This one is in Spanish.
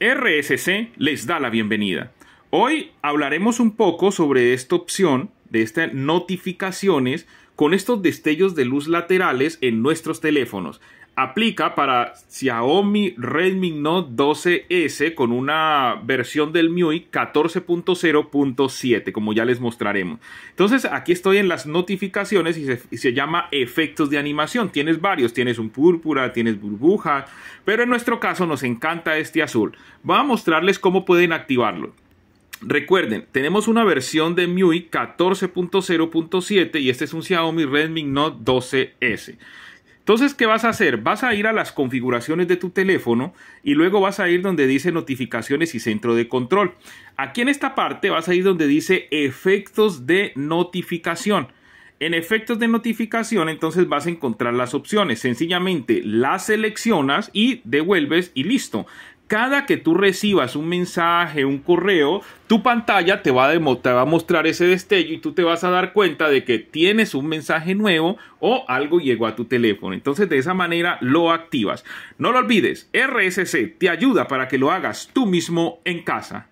RSC les da la bienvenida. Hoy hablaremos un poco sobre esta opción, de estas notificaciones, con estos destellos de luz laterales en nuestros teléfonos. Aplica para Xiaomi Redmi Note 12S con una versión del MIUI 14.0.7, como ya les mostraremos. Entonces, aquí estoy en las notificaciones y se, llama efectos de animación. Tienes varios, tienes un púrpura, tienes burbuja, pero en nuestro caso nos encanta este azul. Voy a mostrarles cómo pueden activarlo. Recuerden, tenemos una versión de MIUI 14.0.7 y este es un Xiaomi Redmi Note 12S. Entonces, ¿qué vas a hacer? Vas a ir a las configuraciones de tu teléfono y luego vas a ir donde dice notificaciones y centro de control. Aquí en esta parte vas a ir donde dice efectos de notificación. En efectos de notificación, entonces vas a encontrar las opciones. Sencillamente las seleccionas y devuelves y listo cada que tú recibas un mensaje, un correo, tu pantalla te va, a mostrar ese destello y tú te vas a dar cuenta de que tienes un mensaje nuevo o algo llegó a tu teléfono. Entonces de esa manera lo activas. No lo olvides, RSC te ayuda para que lo hagas tú mismo en casa.